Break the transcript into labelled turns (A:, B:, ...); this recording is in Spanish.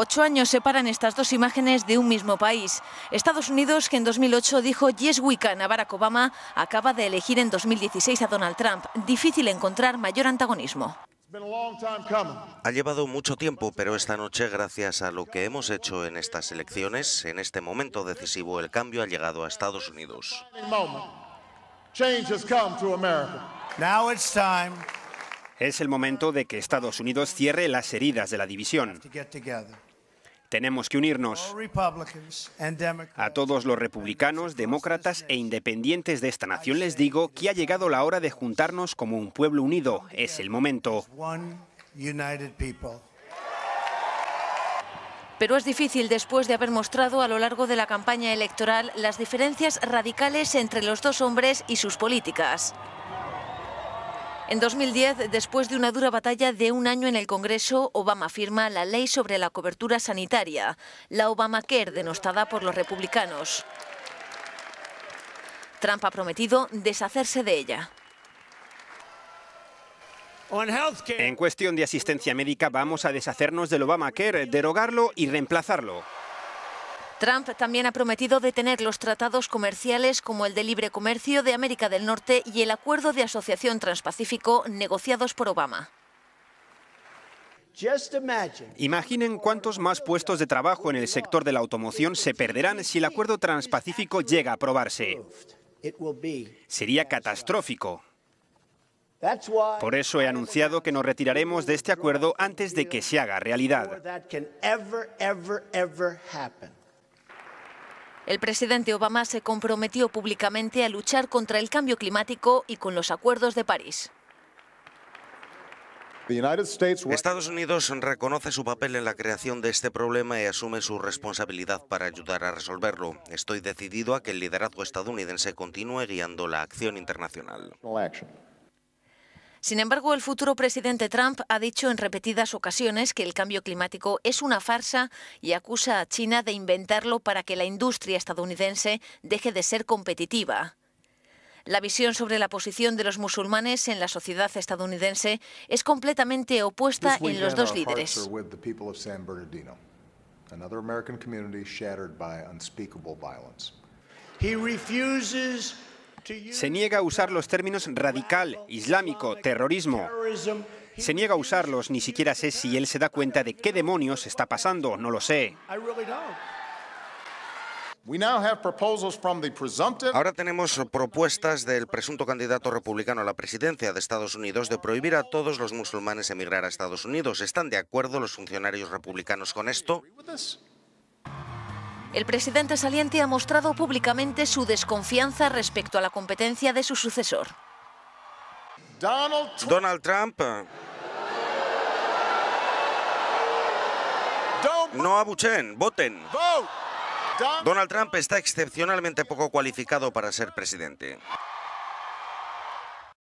A: Ocho años separan estas dos imágenes de un mismo país. Estados Unidos, que en 2008 dijo Yes we can a Barack Obama, acaba de elegir en 2016 a Donald Trump. Difícil encontrar mayor antagonismo.
B: Ha llevado mucho tiempo, pero esta noche, gracias a lo que hemos hecho en estas elecciones, en este momento decisivo, el cambio ha llegado a Estados Unidos.
C: Es el momento de que Estados Unidos cierre las heridas de la división. Tenemos que unirnos a todos los republicanos, demócratas e independientes de esta nación. Les digo que ha llegado la hora de juntarnos como un pueblo unido. Es el momento.
A: Pero es difícil después de haber mostrado a lo largo de la campaña electoral las diferencias radicales entre los dos hombres y sus políticas. En 2010, después de una dura batalla de un año en el Congreso, Obama firma la ley sobre la cobertura sanitaria, la Obamacare denostada por los republicanos. Trump ha prometido deshacerse de ella.
C: En cuestión de asistencia médica vamos a deshacernos del Obamacare, derogarlo y reemplazarlo.
A: Trump también ha prometido detener los tratados comerciales como el de libre comercio de América del Norte y el acuerdo de asociación transpacífico negociados por Obama.
C: Imaginen cuántos más puestos de trabajo en el sector de la automoción se perderán si el acuerdo transpacífico llega a aprobarse. Sería catastrófico. Por eso he anunciado que nos retiraremos de este acuerdo antes de que se haga realidad.
A: El presidente Obama se comprometió públicamente a luchar contra el cambio climático y con los acuerdos de París.
B: Estados Unidos reconoce su papel en la creación de este problema y asume su responsabilidad para ayudar a resolverlo. Estoy decidido a que el liderazgo estadounidense continúe guiando la acción internacional.
A: Sin embargo, el futuro presidente Trump ha dicho en repetidas ocasiones que el cambio climático es una farsa y acusa a China de inventarlo para que la industria estadounidense deje de ser competitiva. La visión sobre la posición de los musulmanes en la sociedad estadounidense es completamente opuesta en los dos líderes.
C: Se niega a usar los términos radical, islámico, terrorismo. Se niega a usarlos, ni siquiera sé si él se da cuenta de qué demonios está pasando, no lo sé.
B: Ahora tenemos propuestas del presunto candidato republicano a la presidencia de Estados Unidos de prohibir a todos los musulmanes emigrar a Estados Unidos. ¿Están de acuerdo los funcionarios republicanos con esto?
A: El presidente saliente ha mostrado públicamente su desconfianza respecto a la competencia de su sucesor.
B: Donald Trump eh, No abuchen, voten. Donald Trump está excepcionalmente poco cualificado para ser presidente.